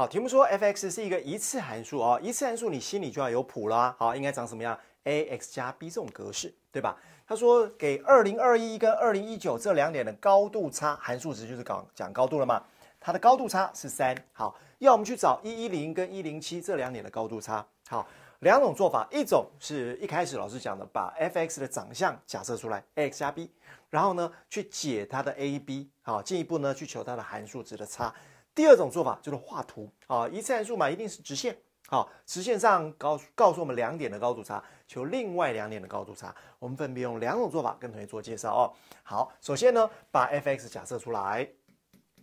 好，题目说 f(x) 是一个一次函数啊，一次函数你心里就要有谱啦。好，应该长什么样？a x 加 b 这种格式，对吧？他说给2021跟2019这两点的高度差，函数值就是讲讲高度了嘛？它的高度差是三。好，要我们去找110跟107这两点的高度差。好，两种做法，一种是一开始老师讲的，把 f(x) 的长相假设出来 a x 加 b，然后呢去解它的 a b，好，进一步呢去求它的函数值的差。第二种做法就是画图啊，一次函数嘛，一定是直线好，直线上诉告诉我们两点的高度差，求另外两点的高度差。我们分别用两种做法跟同学做介绍哦。好，首先呢，把 f(x) 假设出来，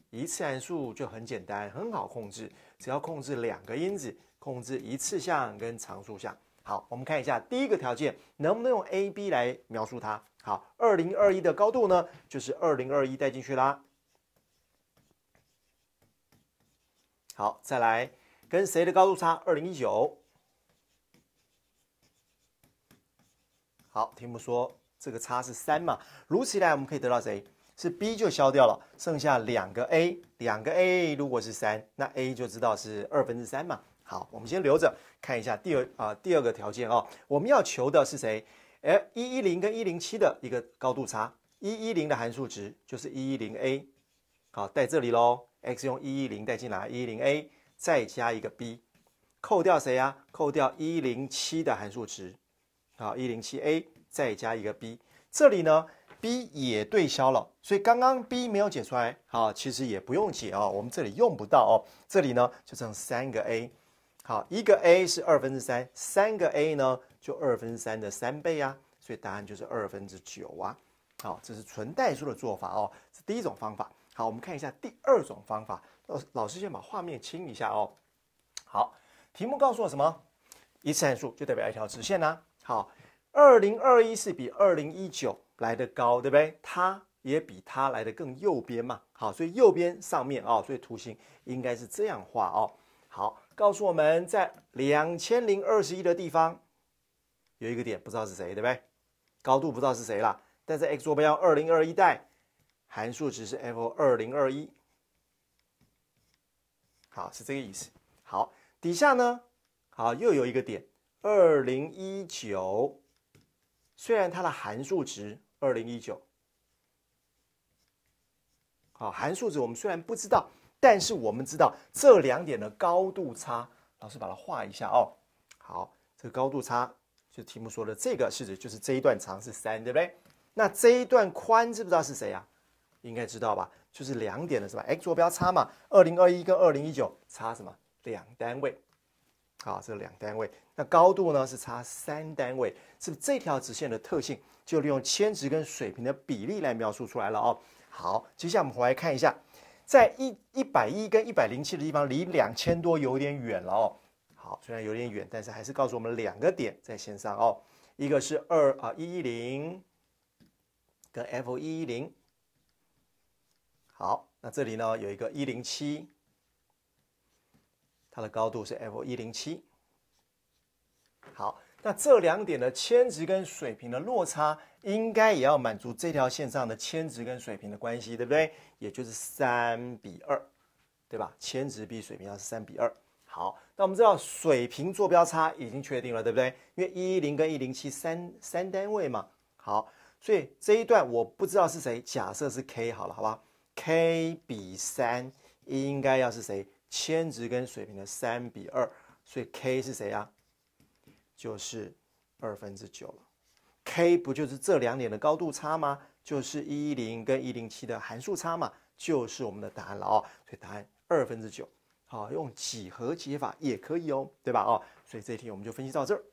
一次函数就很简单，很好控制，只要控制两个因子，控制一次项跟常数项。好，我们看一下第一个条件能不能用 a b 来描述它。好，二零二一的高度呢，就是二零二一带进去啦。好，再来跟谁的高度差？二零一九。好，题目说这个差是三嘛。如此一来，我们可以得到谁？是 b 就消掉了，剩下两个 a，两个 a 如果是三，那 a 就知道是二分之三嘛。好，我们先留着看一下第二啊第二个条件哦。我们要求的是谁？哎，一一零跟一零七的一个高度差，一一零的函数值就是一一零 a，好，在这里喽。x 用一一零带进来，一一零 a 再加一个 b，扣掉谁啊？扣掉一零七的函数值，好，一零七 a 再加一个 b，这里呢 b 也对消了，所以刚刚 b 没有解出来，好，其实也不用解哦，我们这里用不到哦。这里呢就剩三个 a，好，一个 a 是二分之三，三个 a 呢就二分之三的三倍啊，所以答案就是二分之九啊。好，这是纯代数的做法哦，是第一种方法。好，我们看一下第二种方法。呃，老师先把画面清一下哦。好，题目告诉我什么？一次函数就代表一条直线啦。好，二零二一是比二零一九来的高，对不对？它也比它来的更右边嘛。好，所以右边上面啊，所以图形应该是这样画哦。好，告诉我们在两千零二十一的地方有一个点，不知道是谁，对不对？高度不知道是谁了。但是 x 坐标二零二一代函数值是 f 二零二一，好是这个意思。好，底下呢，好又有一个点二零一九，虽然它的函数值二零一九，好函数值我们虽然不知道，但是我们知道这两点的高度差。老师把它画一下哦。好，这个高度差就题目说的这个是指就是这一段长是三，对不对？那这一段宽知不知道是谁啊？应该知道吧？就是两点了，是吧？x 坐标差嘛，二零二一跟二零一九差什么？两单位，好，这两单位。那高度呢是差三单位，是不是？这条直线的特性就利用铅值跟水平的比例来描述出来了哦。好，接下来我们回来看一下，在一一百一跟一百零七的地方，离两千多有点远了哦。好，虽然有点远，但是还是告诉我们两个点在线上哦，一个是二啊一一零。跟 F 一一零，好，那这里呢有一个一零七，它的高度是 F 一零七，好，那这两点的铅值跟水平的落差应该也要满足这条线上的铅值跟水平的关系，对不对？也就是三比二，对吧？铅值比水平要是三比二，好，那我们知道水平坐标差已经确定了，对不对？因为一一零跟一零七三三单位嘛，好。所以这一段我不知道是谁，假设是 k 好了，好吧？k 比三应该要是谁？千值跟水平的三比二，所以 k 是谁呀？就是二分之九了。k 不就是这两点的高度差吗？就是一零跟一零七的函数差嘛，就是我们的答案了哦。所以答案二分之九。好，用几何解法也可以哦，对吧？哦，所以这题我们就分析到这儿。